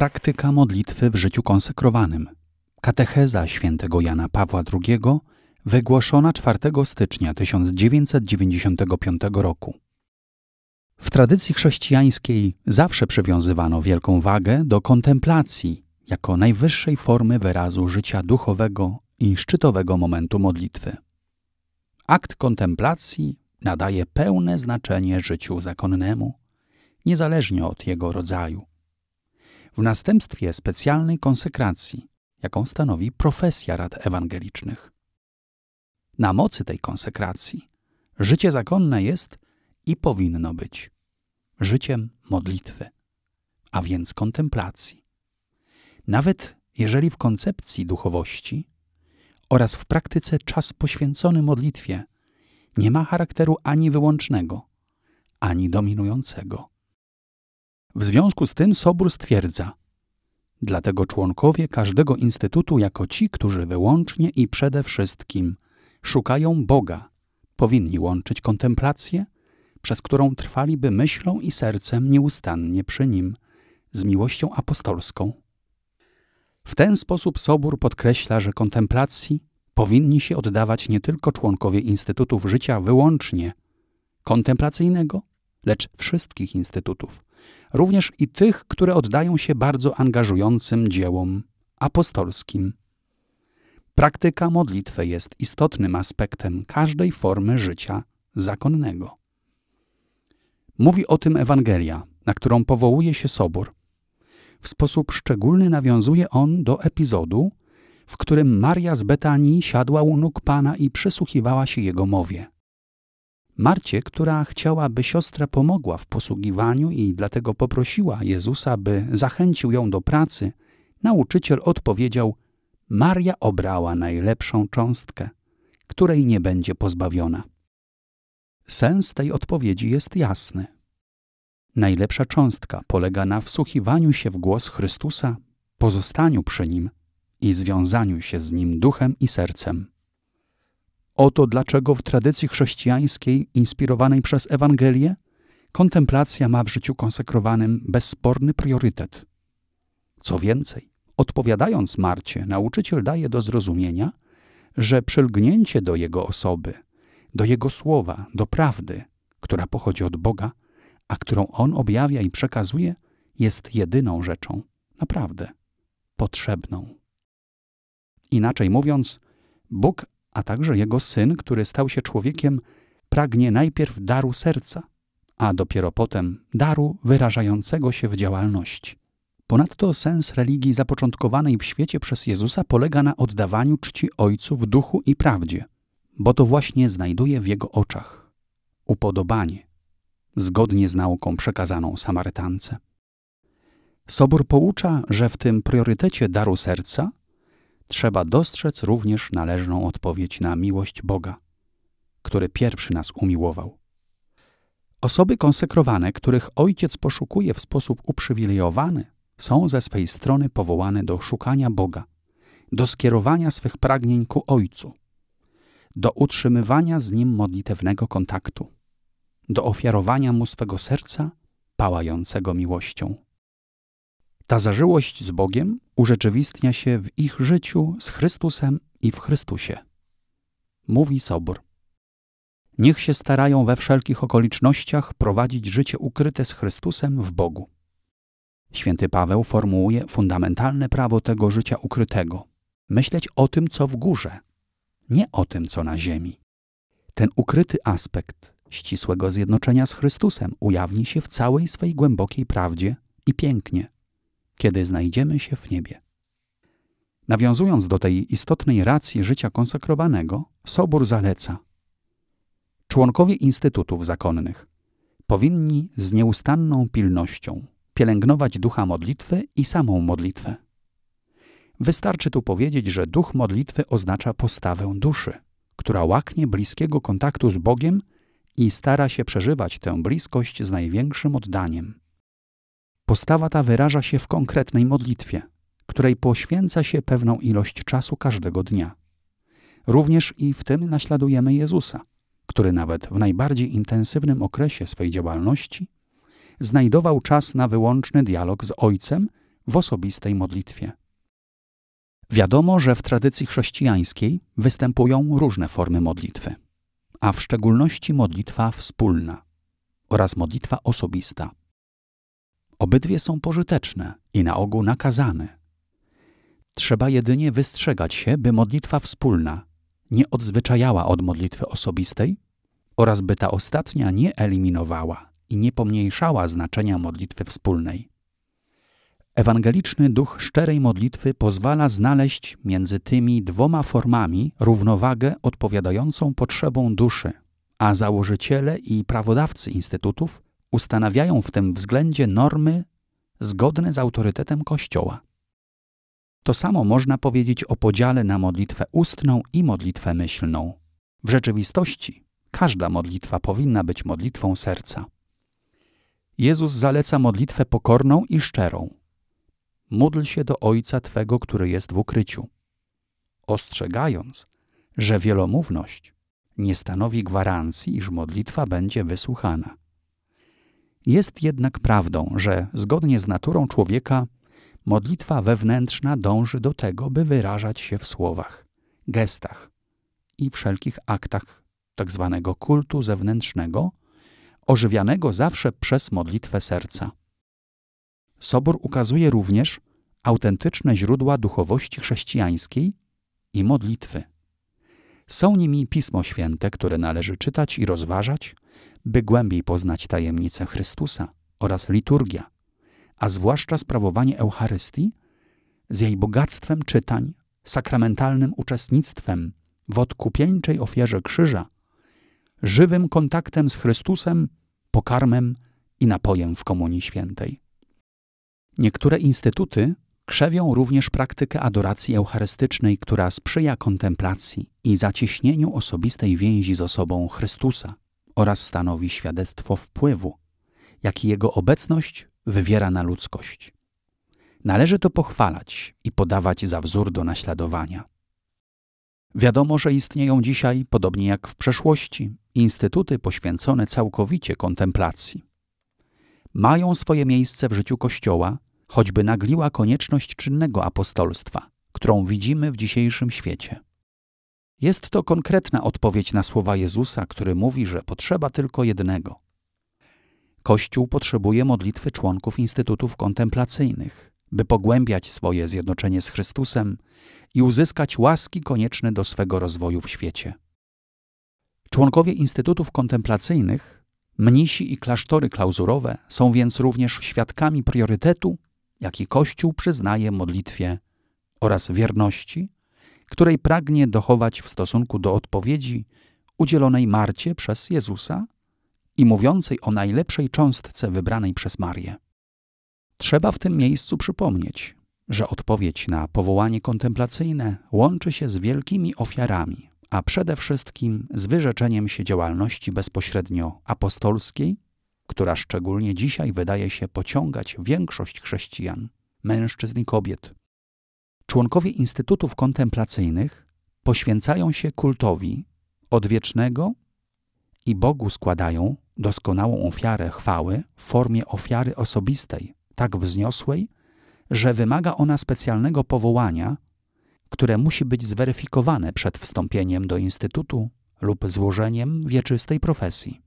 Praktyka modlitwy w życiu konsekrowanym. Katecheza świętego Jana Pawła II, wygłoszona 4 stycznia 1995 roku. W tradycji chrześcijańskiej zawsze przywiązywano wielką wagę do kontemplacji jako najwyższej formy wyrazu życia duchowego i szczytowego momentu modlitwy. Akt kontemplacji nadaje pełne znaczenie życiu zakonnemu, niezależnie od jego rodzaju w następstwie specjalnej konsekracji, jaką stanowi profesja rad ewangelicznych. Na mocy tej konsekracji życie zakonne jest i powinno być życiem modlitwy, a więc kontemplacji. Nawet jeżeli w koncepcji duchowości oraz w praktyce czas poświęcony modlitwie nie ma charakteru ani wyłącznego, ani dominującego, w związku z tym Sobór stwierdza, dlatego członkowie każdego instytutu jako ci, którzy wyłącznie i przede wszystkim szukają Boga, powinni łączyć kontemplację, przez którą trwaliby myślą i sercem nieustannie przy Nim, z miłością apostolską. W ten sposób Sobór podkreśla, że kontemplacji powinni się oddawać nie tylko członkowie instytutów życia wyłącznie kontemplacyjnego, lecz wszystkich instytutów – również i tych, które oddają się bardzo angażującym dziełom apostolskim. Praktyka modlitwy jest istotnym aspektem każdej formy życia zakonnego. Mówi o tym Ewangelia, na którą powołuje się Sobór. W sposób szczególny nawiązuje on do epizodu, w którym Maria z Betanii siadła u nóg Pana i przysłuchiwała się Jego mowie. Marcie, która chciała, by siostra pomogła w posługiwaniu i dlatego poprosiła Jezusa, by zachęcił ją do pracy, nauczyciel odpowiedział: Maria obrała najlepszą cząstkę, której nie będzie pozbawiona. Sens tej odpowiedzi jest jasny. Najlepsza cząstka polega na wsłuchiwaniu się w głos Chrystusa, pozostaniu przy nim i związaniu się z nim duchem i sercem. Oto dlaczego w tradycji chrześcijańskiej inspirowanej przez Ewangelię kontemplacja ma w życiu konsekrowanym bezsporny priorytet. Co więcej, odpowiadając Marcie, nauczyciel daje do zrozumienia, że przylgnięcie do jego osoby, do jego słowa, do prawdy, która pochodzi od Boga, a którą on objawia i przekazuje, jest jedyną rzeczą, naprawdę potrzebną. Inaczej mówiąc, Bóg a także jego syn, który stał się człowiekiem, pragnie najpierw daru serca, a dopiero potem daru wyrażającego się w działalności. Ponadto sens religii zapoczątkowanej w świecie przez Jezusa polega na oddawaniu czci Ojcu w duchu i prawdzie, bo to właśnie znajduje w jego oczach upodobanie, zgodnie z nauką przekazaną Samarytance. Sobór poucza, że w tym priorytecie daru serca trzeba dostrzec również należną odpowiedź na miłość Boga, który pierwszy nas umiłował. Osoby konsekrowane, których Ojciec poszukuje w sposób uprzywilejowany, są ze swej strony powołane do szukania Boga, do skierowania swych pragnień ku Ojcu, do utrzymywania z Nim modlitewnego kontaktu, do ofiarowania Mu swego serca pałającego miłością. Ta zażyłość z Bogiem urzeczywistnia się w ich życiu z Chrystusem i w Chrystusie. Mówi Sobór. Niech się starają we wszelkich okolicznościach prowadzić życie ukryte z Chrystusem w Bogu. Święty Paweł formułuje fundamentalne prawo tego życia ukrytego myśleć o tym, co w górze, nie o tym, co na ziemi. Ten ukryty aspekt ścisłego zjednoczenia z Chrystusem ujawni się w całej swej głębokiej prawdzie i pięknie kiedy znajdziemy się w niebie. Nawiązując do tej istotnej racji życia konsekrowanego, Sobór zaleca. Członkowie instytutów zakonnych powinni z nieustanną pilnością pielęgnować ducha modlitwy i samą modlitwę. Wystarczy tu powiedzieć, że duch modlitwy oznacza postawę duszy, która łaknie bliskiego kontaktu z Bogiem i stara się przeżywać tę bliskość z największym oddaniem. Postawa ta wyraża się w konkretnej modlitwie, której poświęca się pewną ilość czasu każdego dnia. Również i w tym naśladujemy Jezusa, który nawet w najbardziej intensywnym okresie swej działalności znajdował czas na wyłączny dialog z Ojcem w osobistej modlitwie. Wiadomo, że w tradycji chrześcijańskiej występują różne formy modlitwy, a w szczególności modlitwa wspólna oraz modlitwa osobista – Obydwie są pożyteczne i na ogół nakazane. Trzeba jedynie wystrzegać się, by modlitwa wspólna nie odzwyczajała od modlitwy osobistej oraz by ta ostatnia nie eliminowała i nie pomniejszała znaczenia modlitwy wspólnej. Ewangeliczny duch szczerej modlitwy pozwala znaleźć między tymi dwoma formami równowagę odpowiadającą potrzebom duszy, a założyciele i prawodawcy instytutów ustanawiają w tym względzie normy zgodne z autorytetem Kościoła. To samo można powiedzieć o podziale na modlitwę ustną i modlitwę myślną. W rzeczywistości każda modlitwa powinna być modlitwą serca. Jezus zaleca modlitwę pokorną i szczerą. Módl się do Ojca Twego, który jest w ukryciu, ostrzegając, że wielomówność nie stanowi gwarancji, iż modlitwa będzie wysłuchana. Jest jednak prawdą, że zgodnie z naturą człowieka modlitwa wewnętrzna dąży do tego, by wyrażać się w słowach, gestach i wszelkich aktach tzw. Tak kultu zewnętrznego, ożywianego zawsze przez modlitwę serca. Sobor ukazuje również autentyczne źródła duchowości chrześcijańskiej i modlitwy. Są nimi Pismo Święte, które należy czytać i rozważać, by głębiej poznać tajemnicę Chrystusa oraz liturgia, a zwłaszcza sprawowanie Eucharystii z jej bogactwem czytań, sakramentalnym uczestnictwem w odkupieńczej ofierze krzyża, żywym kontaktem z Chrystusem, pokarmem i napojem w Komunii Świętej. Niektóre instytuty krzewią również praktykę adoracji eucharystycznej, która sprzyja kontemplacji i zacieśnieniu osobistej więzi z osobą Chrystusa, oraz stanowi świadectwo wpływu, jaki jego obecność wywiera na ludzkość. Należy to pochwalać i podawać za wzór do naśladowania. Wiadomo, że istnieją dzisiaj, podobnie jak w przeszłości, instytuty poświęcone całkowicie kontemplacji. Mają swoje miejsce w życiu Kościoła, choćby nagliła konieczność czynnego apostolstwa, którą widzimy w dzisiejszym świecie. Jest to konkretna odpowiedź na słowa Jezusa, który mówi, że potrzeba tylko jednego. Kościół potrzebuje modlitwy członków instytutów kontemplacyjnych, by pogłębiać swoje zjednoczenie z Chrystusem i uzyskać łaski konieczne do swego rozwoju w świecie. Członkowie instytutów kontemplacyjnych, mnisi i klasztory klauzurowe są więc również świadkami priorytetu, jaki Kościół przyznaje modlitwie oraz wierności której pragnie dochować w stosunku do odpowiedzi udzielonej Marcie przez Jezusa i mówiącej o najlepszej cząstce wybranej przez Marię. Trzeba w tym miejscu przypomnieć, że odpowiedź na powołanie kontemplacyjne łączy się z wielkimi ofiarami, a przede wszystkim z wyrzeczeniem się działalności bezpośrednio apostolskiej, która szczególnie dzisiaj wydaje się pociągać większość chrześcijan, mężczyzn i kobiet, Członkowie instytutów kontemplacyjnych poświęcają się kultowi odwiecznego i Bogu składają doskonałą ofiarę chwały w formie ofiary osobistej, tak wzniosłej, że wymaga ona specjalnego powołania, które musi być zweryfikowane przed wstąpieniem do instytutu lub złożeniem wieczystej profesji.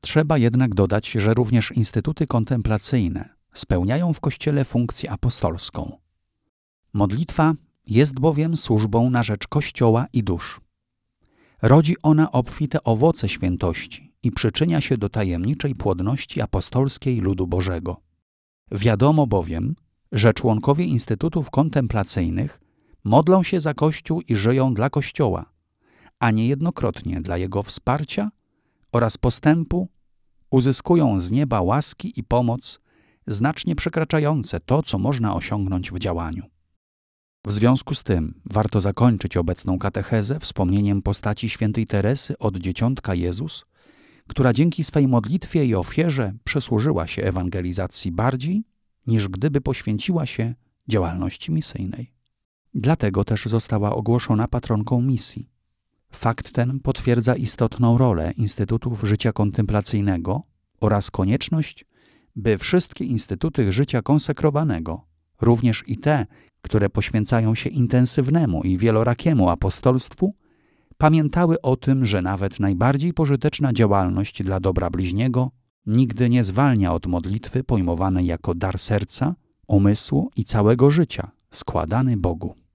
Trzeba jednak dodać, że również instytuty kontemplacyjne spełniają w Kościele funkcję apostolską – Modlitwa jest bowiem służbą na rzecz Kościoła i dusz. Rodzi ona obfite owoce świętości i przyczynia się do tajemniczej płodności apostolskiej ludu Bożego. Wiadomo bowiem, że członkowie instytutów kontemplacyjnych modlą się za Kościół i żyją dla Kościoła, a niejednokrotnie dla jego wsparcia oraz postępu uzyskują z nieba łaski i pomoc znacznie przekraczające to, co można osiągnąć w działaniu. W związku z tym warto zakończyć obecną katechezę wspomnieniem postaci świętej Teresy od dzieciątka Jezus, która dzięki swej modlitwie i ofierze przysłużyła się ewangelizacji bardziej niż gdyby poświęciła się działalności misyjnej. Dlatego też została ogłoszona patronką misji. Fakt ten potwierdza istotną rolę Instytutów Życia Kontemplacyjnego oraz konieczność, by wszystkie instytuty życia konsekrowanego również i te, które poświęcają się intensywnemu i wielorakiemu apostolstwu, pamiętały o tym, że nawet najbardziej pożyteczna działalność dla dobra bliźniego nigdy nie zwalnia od modlitwy pojmowanej jako dar serca, umysłu i całego życia składany Bogu.